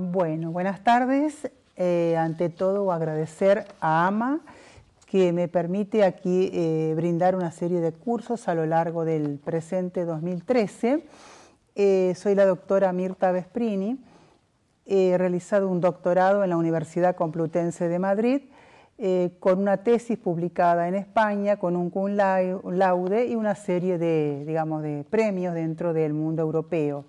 Bueno, buenas tardes. Eh, ante todo, agradecer a AMA que me permite aquí eh, brindar una serie de cursos a lo largo del presente 2013. Eh, soy la doctora Mirta Vesprini. He realizado un doctorado en la Universidad Complutense de Madrid con una tesis publicada en España, con un laude y una serie de premios dentro del mundo europeo.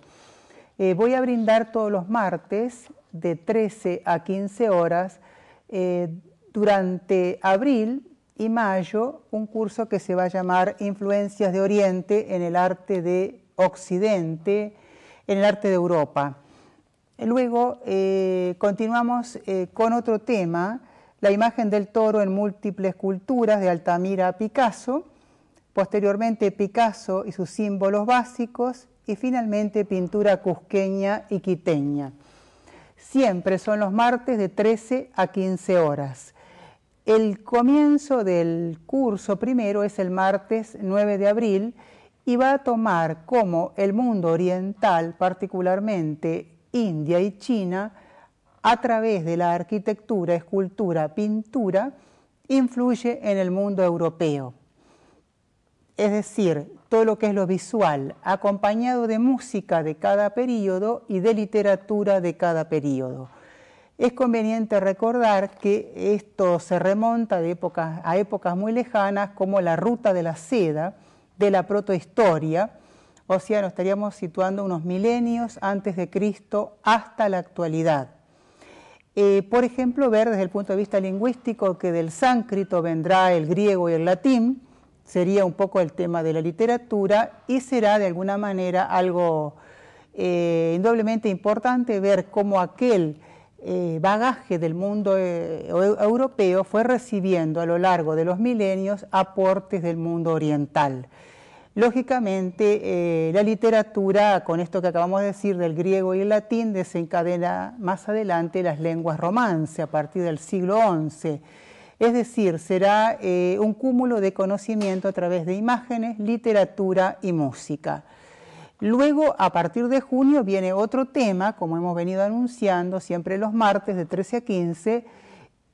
Eh, voy a brindar todos los martes de 13 a 15 horas eh, durante abril y mayo un curso que se va a llamar Influencias de Oriente en el arte de Occidente, en el arte de Europa. Luego eh, continuamos con otro tema, la imagen del toro en múltiples culturas de Altamira a Picasso, posteriormente Picasso y sus símbolos básicos, y finalmente pintura cusqueña y quiteña. Siempre son los martes de 13 a 15 horas. El comienzo del curso primero es el martes 9 de abril y va a tomar como el mundo oriental, particularmente India y China, a través de la arquitectura, escultura, pintura, influye en el mundo europeo es decir, todo lo que es lo visual, acompañado de música de cada periodo y de literatura de cada periodo. Es conveniente recordar que esto se remonta de a épocas muy lejanas como la ruta de la seda de la protohistoria, o sea, nos estaríamos situando unos milenios antes de Cristo hasta la actualidad. Eh, por ejemplo, ver desde el punto de vista lingüístico que del sánscrito vendrá el griego y el latín, sería un poco el tema de la literatura y será de alguna manera algo eh, indudablemente importante ver cómo aquel eh, bagaje del mundo eh, europeo fue recibiendo a lo largo de los milenios aportes del mundo oriental. Lógicamente, la literatura, con esto que acabamos de decir del griego y el latín, desencadena más adelante las lenguas romance a partir del siglo XI es decir, será eh, un cúmulo de conocimiento a través de imágenes, literatura y música. Luego, a partir de junio, viene otro tema, como hemos venido anunciando, siempre los martes de 13 a 15,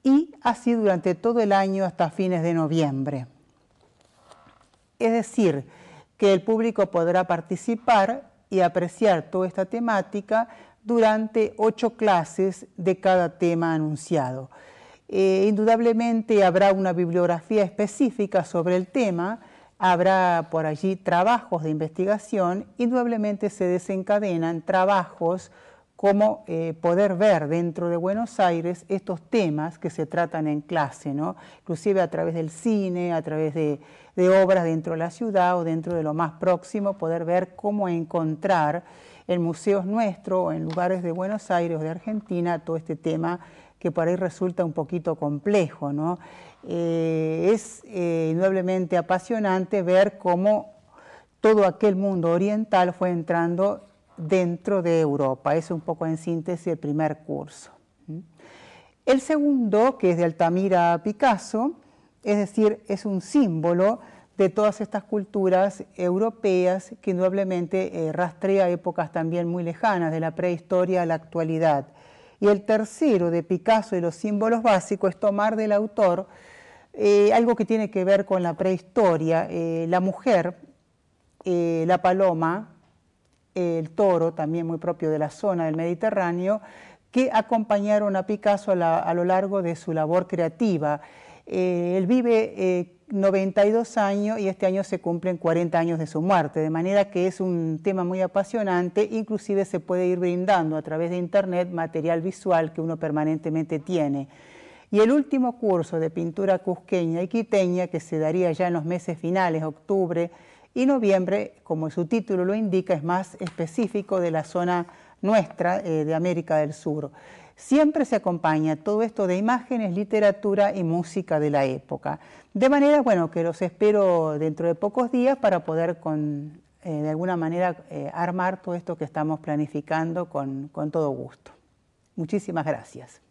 y así durante todo el año hasta fines de noviembre. Es decir, que el público podrá participar y apreciar toda esta temática durante ocho clases de cada tema anunciado. Eh, indudablemente habrá una bibliografía específica sobre el tema, habrá por allí trabajos de investigación, indudablemente se desencadenan trabajos como eh, poder ver dentro de Buenos Aires estos temas que se tratan en clase, ¿no? inclusive a través del cine, a través de, de obras dentro de la ciudad o dentro de lo más próximo, poder ver cómo encontrar en museos nuestros o en lugares de Buenos Aires o de Argentina todo este tema que por ahí resulta un poquito complejo. ¿no? Eh, es eh, indudablemente apasionante ver cómo todo aquel mundo oriental fue entrando dentro de Europa. Es un poco en síntesis el primer curso. ¿Mm? El segundo, que es de Altamira a Picasso, es decir, es un símbolo de todas estas culturas europeas que indudablemente eh, rastrea épocas también muy lejanas, de la prehistoria a la actualidad. Y el tercero de Picasso y los símbolos básicos es tomar del autor eh, algo que tiene que ver con la prehistoria, eh, la mujer, eh, la paloma, el toro, también muy propio de la zona del Mediterráneo, que acompañaron a Picasso a lo largo de su labor creativa. Eh, él vive 92 eh, años y este año se cumplen 40 años de su muerte, de manera que es un tema muy apasionante, inclusive se puede ir brindando a través de Internet material visual que uno permanentemente tiene. Y el último curso de pintura cusqueña y quiteña, que se daría ya en los meses finales, octubre y noviembre, como su título lo indica, es más específico de la zona nuestra eh, de América del Sur. Siempre se acompaña todo esto de imágenes, literatura y música de la época. De manera, bueno, que los espero dentro de pocos días para poder con, eh, de alguna manera eh, armar todo esto que estamos planificando con, con todo gusto. Muchísimas gracias.